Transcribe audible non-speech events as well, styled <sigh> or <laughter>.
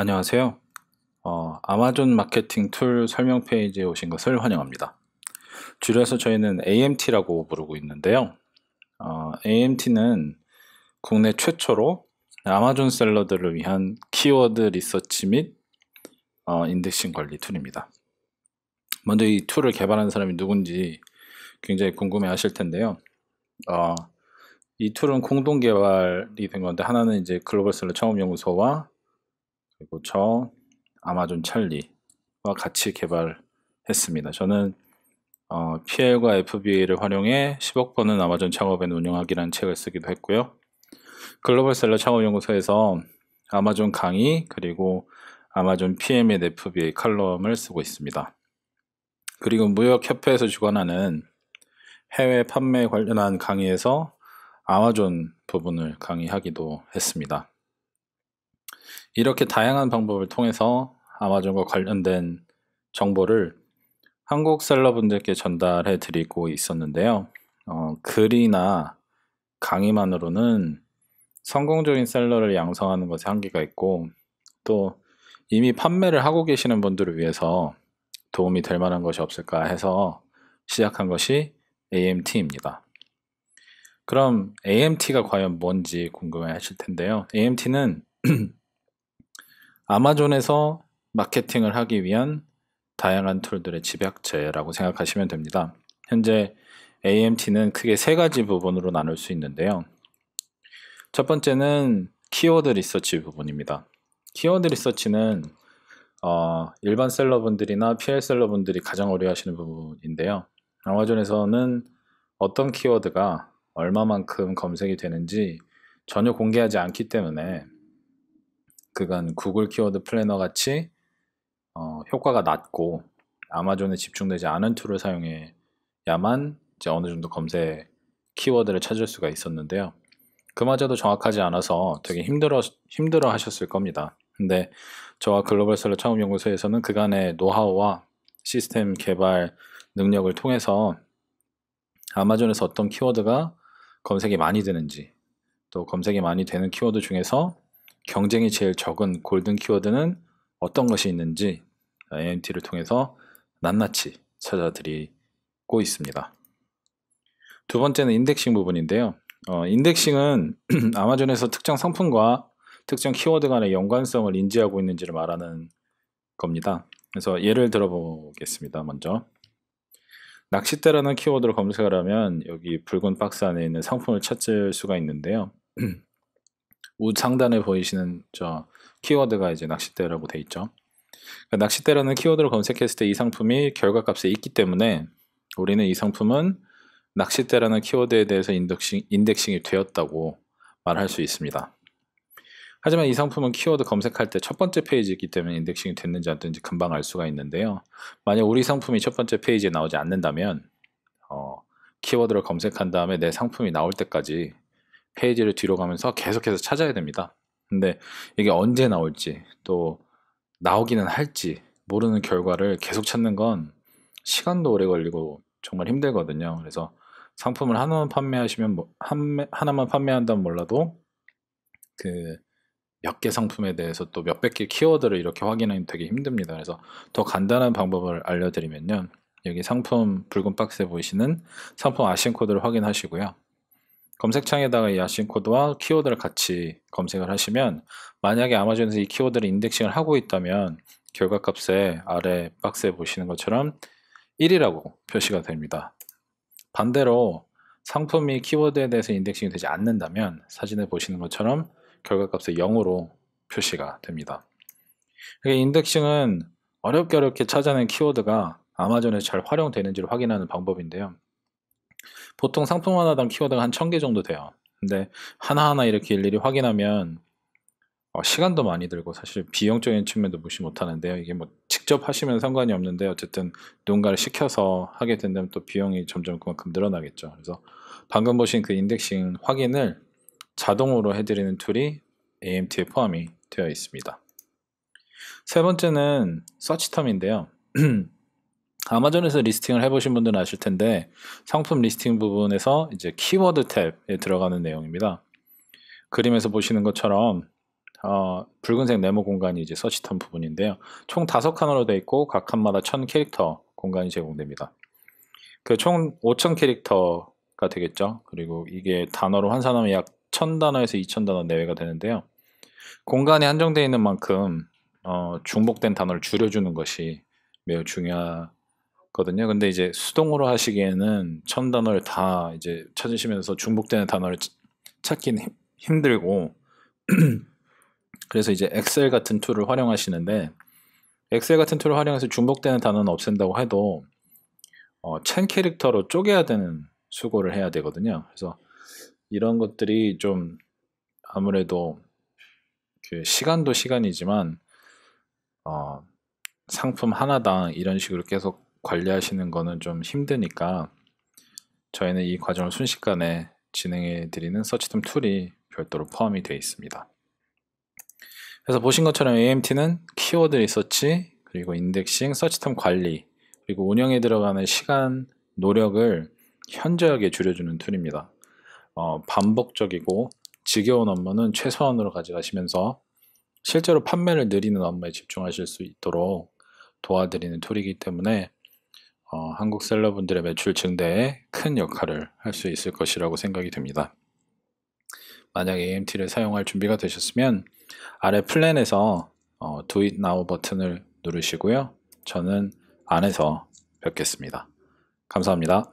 안녕하세요. 어, 아마존 마케팅 툴 설명 페이지에 오신 것을 환영합니다. 줄여서 저희는 AMT라고 부르고 있는데요. 어, AMT는 국내 최초로 아마존 셀러들을 위한 키워드 리서치 및 어, 인덱싱 관리 툴입니다. 먼저 이 툴을 개발한 사람이 누군지 굉장히 궁금해 하실 텐데요. 어, 이 툴은 공동 개발이 된 건데 하나는 이제 글로벌 셀러 창업연구소와 그리고 저 아마존 찰리와 같이 개발했습니다. 저는 어, PL과 FBA를 활용해 10억 번은 아마존 창업엔 운영하기라는 책을 쓰기도 했고요. 글로벌 셀러 창업연구소에서 아마존 강의 그리고 아마존 PM의 FBA 칼럼을 쓰고 있습니다. 그리고 무역협회에서 주관하는 해외 판매 관련한 강의에서 아마존 부분을 강의하기도 했습니다. 이렇게 다양한 방법을 통해서 아마존과 관련된 정보를 한국 셀러분들께 전달해 드리고 있었는데요. 어, 글이나 강의만으로는 성공적인 셀러를 양성하는 것에 한계가 있고 또 이미 판매를 하고 계시는 분들을 위해서 도움이 될 만한 것이 없을까 해서 시작한 것이 AMT입니다. 그럼 AMT가 과연 뭔지 궁금해 하실 텐데요. AMT는 <clears throat> 아마존에서 마케팅을 하기 위한 다양한 툴들의 집약체라고 생각하시면 됩니다. 현재 AMT는 크게 세 가지 부분으로 나눌 수 있는데요. 첫 번째는 키워드 리서치 부분입니다. 키워드 리서치는 어, 일반 셀러분들이나 PL 셀러분들이 가장 어려워하시는 부분인데요. 아마존에서는 어떤 키워드가 얼마만큼 검색이 되는지 전혀 공개하지 않기 때문에 그간 구글 키워드 플래너 같이 어, 효과가 낮고 아마존에 집중되지 않은 툴을 사용해야만 이제 어느 정도 검색 키워드를 찾을 수가 있었는데요. 그마저도 정확하지 않아서 되게 힘들어 힘들어 하셨을 겁니다. 근데 저와 글로벌 셀러 창업 연구소에서는 그간의 노하우와 시스템 개발 능력을 통해서 아마존에서 어떤 키워드가 검색이 많이 되는지 또 검색이 많이 되는 키워드 중에서 경쟁이 제일 적은 골든 키워드는 어떤 것이 있는지 AMT를 통해서 낱낱이 찾아드리고 있습니다. 두 번째는 인덱싱 부분인데요. 어, 인덱싱은 <clears throat> 아마존에서 특정 상품과 특정 키워드 간의 연관성을 인지하고 있는지를 말하는 겁니다. 그래서 예를 들어보겠습니다. 먼저 낚싯대라는 키워드로 검색을 하면 여기 붉은 박스 안에 있는 상품을 찾을 수가 있는데요. <clears throat> 우상단에 보이시는 저 키워드가 이제 낚싯대라고 돼 있죠. 그러니까 낚싯대라는 키워드를 검색했을 때 이 상품이 결과값에 있기 때문에 우리는 이 상품은 낚싯대라는 키워드에 대해서 인덱싱, 인덱싱이 되었다고 말할 수 있습니다. 하지만 이 상품은 키워드 검색할 때 첫 번째 페이지이기 때문에 인덱싱이 됐는지 안 됐는지 금방 알 수가 있는데요. 만약 우리 상품이 첫 번째 페이지에 나오지 않는다면 어, 키워드를 검색한 다음에 내 상품이 나올 때까지 페이지를 뒤로 가면서 계속해서 찾아야 됩니다. 근데 이게 언제 나올지 또 나오기는 할지 모르는 결과를 계속 찾는 건 시간도 오래 걸리고 정말 힘들거든요. 그래서 상품을 하나만 판매하시면 뭐, 하나만 판매한다면 몰라도 그 몇 개 상품에 대해서 또 몇 백 개 키워드를 이렇게 확인하기 되게 힘듭니다. 그래서 더 간단한 방법을 알려드리면요. 여기 상품 붉은 박스에 보이시는 상품 아신 코드를 확인하시고요. 검색창에다가 이 아신 코드와 키워드를 같이 검색을 하시면 만약에 아마존에서 이 키워드를 인덱싱을 하고 있다면 결과값에 아래 박스에 보시는 것처럼 1이라고 표시가 됩니다. 반대로 상품이 키워드에 대해서 인덱싱이 되지 않는다면 사진에 보시는 것처럼 결과값에 0으로 표시가 됩니다. 그러니까 인덱싱은 어렵게 어렵게 찾아낸 키워드가 아마존에서 잘 활용되는지를 확인하는 방법인데요. 보통 상품 하나당 키워드가 한 1000개 정도 돼요. 근데 하나하나 이렇게 일일이 확인하면 어, 시간도 많이 들고 사실 비용적인 측면도 무시 못하는데요. 이게 뭐 직접 하시면 상관이 없는데 어쨌든 누군가를 시켜서 하게 된다면 또 비용이 점점 그만큼 늘어나겠죠. 그래서 방금 보신 그 인덱싱 확인을 자동으로 해드리는 툴이 AMT에 포함이 되어 있습니다. 세 번째는 서치텀인데요. <clears throat> 아마존에서 리스팅을 해보신 분들은 아실 텐데 상품 리스팅 부분에서 이제 키워드 탭에 들어가는 내용입니다. 그림에서 보시는 것처럼 어, 붉은색 네모 공간이 이제 서치텀 부분인데요. 총 다섯 칸으로 되어 있고 각 칸마다 1000캐릭터 공간이 제공됩니다. 그총5000 캐릭터가 되겠죠. 그리고 이게 단어로 환산하면 약 1000단어에서 2000단어 내외가 되는데요. 공간이 한정되어 있는 만큼 어, 중복된 단어를 줄여주는 것이 매우 중요합니다 거든요. 근데 이제 수동으로 하시기에는 천 단어를 다 이제 찾으시면서 중복되는 단어를 찾기는 힘들고 <clears throat> 그래서 이제 엑셀 같은 툴을 활용하시는데 엑셀 같은 툴을 활용해서 중복되는 단어는 없앤다고 해도 어, 첸 캐릭터로 쪼개야 되는 수고를 해야 되거든요. 그래서 이런 것들이 좀 아무래도 그 시간도 시간이지만 어, 상품 하나당 이런 식으로 계속 관리하시는 거는 좀 힘드니까 저희는 이 과정을 순식간에 진행해 드리는 서치텀 툴이 별도로 포함이 되어 있습니다. 그래서 보신 것처럼 AMT는 키워드 리서치 그리고 인덱싱, 서치텀 관리 그리고 운영에 들어가는 시간, 노력을 현저하게 줄여주는 툴입니다. 어, 반복적이고 지겨운 업무는 최소한으로 가져가시면서 실제로 판매를 늘리는 업무에 집중하실 수 있도록 도와드리는 툴이기 때문에 어, 한국 셀러분들의 매출 증대에 큰 역할을 할 수 있을 것이라고 생각이 됩니다. 만약 AMT를 사용할 준비가 되셨으면 아래 플랜에서 어, Do It Now 버튼을 누르시고요. 저는 안에서 뵙겠습니다. 감사합니다.